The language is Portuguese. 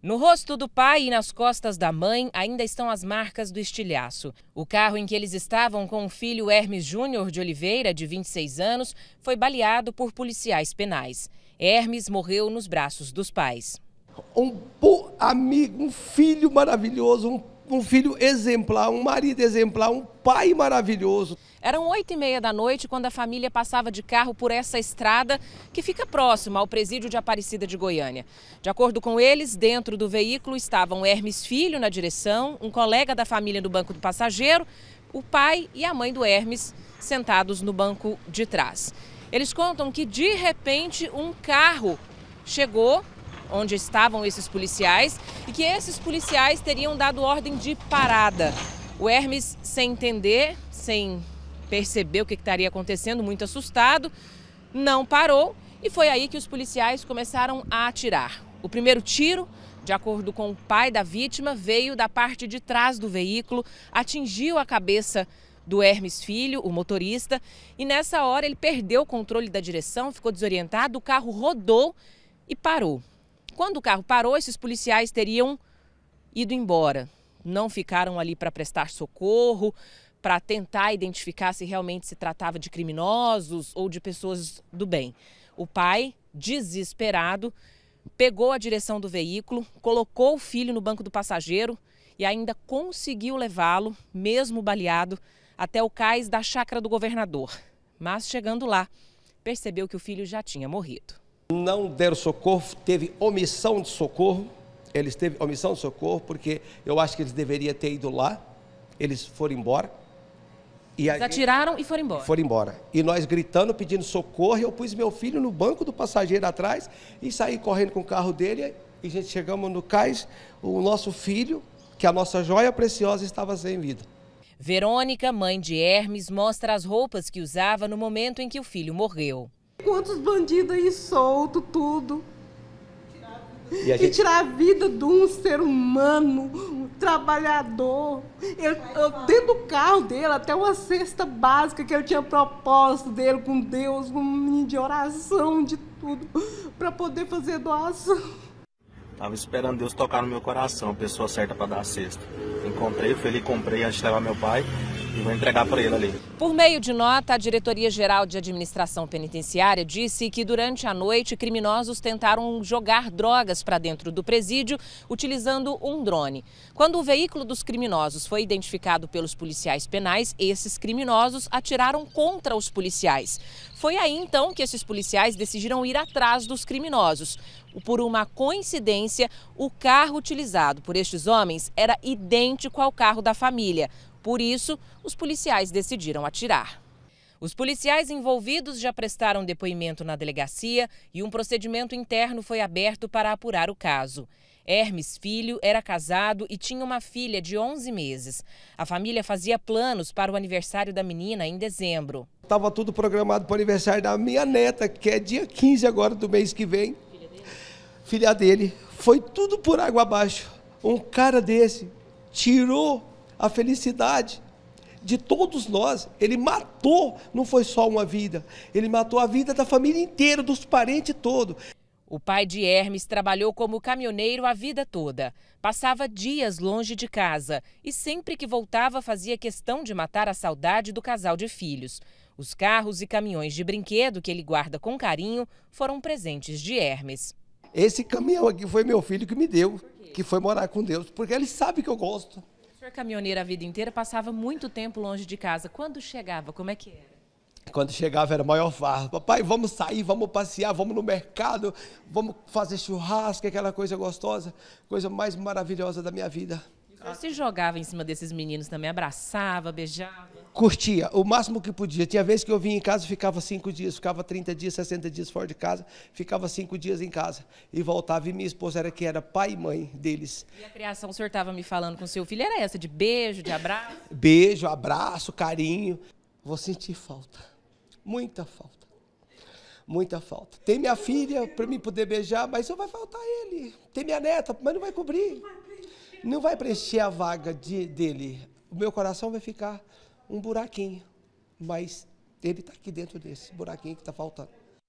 No rosto do pai e nas costas da mãe ainda estão as marcas do estilhaço. O carro em que eles estavam com o filho Hermes Júnior de Oliveira, de 26 anos, foi baleado por policiais penais. Hermes morreu nos braços dos pais. Um amigo, um filho maravilhoso, um um filho exemplar, um marido exemplar, um pai maravilhoso. Eram oito e meia da noite quando a família passava de carro por essa estrada que fica próxima ao presídio de Aparecida de Goiânia. De acordo com eles, dentro do veículo estavam Hermes Filho na direção, um colega da família do banco do passageiro, o pai e a mãe do Hermes sentados no banco de trás. Eles contam que de repente um carro chegou onde estavam esses policiais e que esses policiais teriam dado ordem de parada. O Hermes, sem entender, sem perceber o que estaria acontecendo, muito assustado, não parou e foi aí que os policiais começaram a atirar. O primeiro tiro, de acordo com o pai da vítima, veio da parte de trás do veículo, atingiu a cabeça do Hermes Filho, o motorista, e nessa hora ele perdeu o controle da direção, ficou desorientado, o carro rodou e parou. Quando o carro parou, esses policiais teriam ido embora. Não ficaram ali para prestar socorro, para tentar identificar se realmente se tratava de criminosos ou de pessoas do bem. O pai, desesperado, pegou a direção do veículo, colocou o filho no banco do passageiro e ainda conseguiu levá-lo, mesmo baleado, até o cais da chácara do governador. Mas chegando lá, percebeu que o filho já tinha morrido não deram socorro, teve omissão de socorro. Eles teve omissão de socorro porque eu acho que eles deveriam ter ido lá. Eles foram embora. E eles atiraram e foram embora. Foram embora. E nós gritando, pedindo socorro, eu pus meu filho no banco do passageiro atrás e saí correndo com o carro dele. E gente chegamos no cais, o nosso filho, que a nossa joia preciosa estava sem vida. Verônica, mãe de Hermes, mostra as roupas que usava no momento em que o filho morreu. Quantos bandidos aí solto, tudo. E, a gente... e tirar a vida de um ser humano, um trabalhador. Eu, eu, dentro do carro dele, até uma cesta básica que eu tinha propósito dele com Deus, com um menino de oração, de tudo, para poder fazer doação. Tava esperando Deus tocar no meu coração, a pessoa certa para dar a cesta. Encontrei, fui ali, comprei antes de levar meu pai e vou entregar para ele ali. Por meio de nota, a Diretoria-Geral de Administração Penitenciária disse que durante a noite criminosos tentaram jogar drogas para dentro do presídio utilizando um drone. Quando o veículo dos criminosos foi identificado pelos policiais penais, esses criminosos atiraram contra os policiais. Foi aí então que esses policiais decidiram ir atrás dos criminosos. Por uma coincidência, o carro utilizado por estes homens era idêntico ao carro da família. Por isso, os policiais decidiram atirar. Os policiais envolvidos já prestaram depoimento na delegacia e um procedimento interno foi aberto para apurar o caso. Hermes Filho era casado e tinha uma filha de 11 meses. A família fazia planos para o aniversário da menina em dezembro. Estava tudo programado para o aniversário da minha neta, que é dia 15 agora do mês que vem. Filha dele? Filha dele. Foi tudo por água abaixo. Um cara desse tirou a felicidade de todos nós. Ele matou, não foi só uma vida, ele matou a vida da família inteira, dos parentes todos. O pai de Hermes trabalhou como caminhoneiro a vida toda. Passava dias longe de casa e sempre que voltava fazia questão de matar a saudade do casal de filhos. Os carros e caminhões de brinquedo que ele guarda com carinho foram presentes de Hermes. Esse caminhão aqui foi meu filho que me deu, que foi morar com Deus, porque ele sabe que eu gosto. Caminhoneira a vida inteira, passava muito tempo longe de casa. Quando chegava, como é que era? Quando chegava era maior farra. Papai, vamos sair, vamos passear, vamos no mercado, vamos fazer churrasco, aquela coisa gostosa, coisa mais maravilhosa da minha vida. E se jogava em cima desses meninos também, abraçava, beijava? curtia o máximo que podia. Tinha vezes que eu vinha em casa ficava cinco dias, ficava 30 dias, 60 dias fora de casa, ficava cinco dias em casa e voltava. E minha esposa era que era pai e mãe deles. E a criação, o senhor estava me falando com seu filho, era essa de beijo, de abraço? Beijo, abraço, carinho. Vou sentir falta, muita falta, muita falta. Tem minha filha para mim poder beijar, mas só vai faltar ele. Tem minha neta, mas não vai cobrir. Não vai preencher a vaga de, dele. O meu coração vai ficar um buraquinho, mas ele está aqui dentro desse buraquinho que está faltando.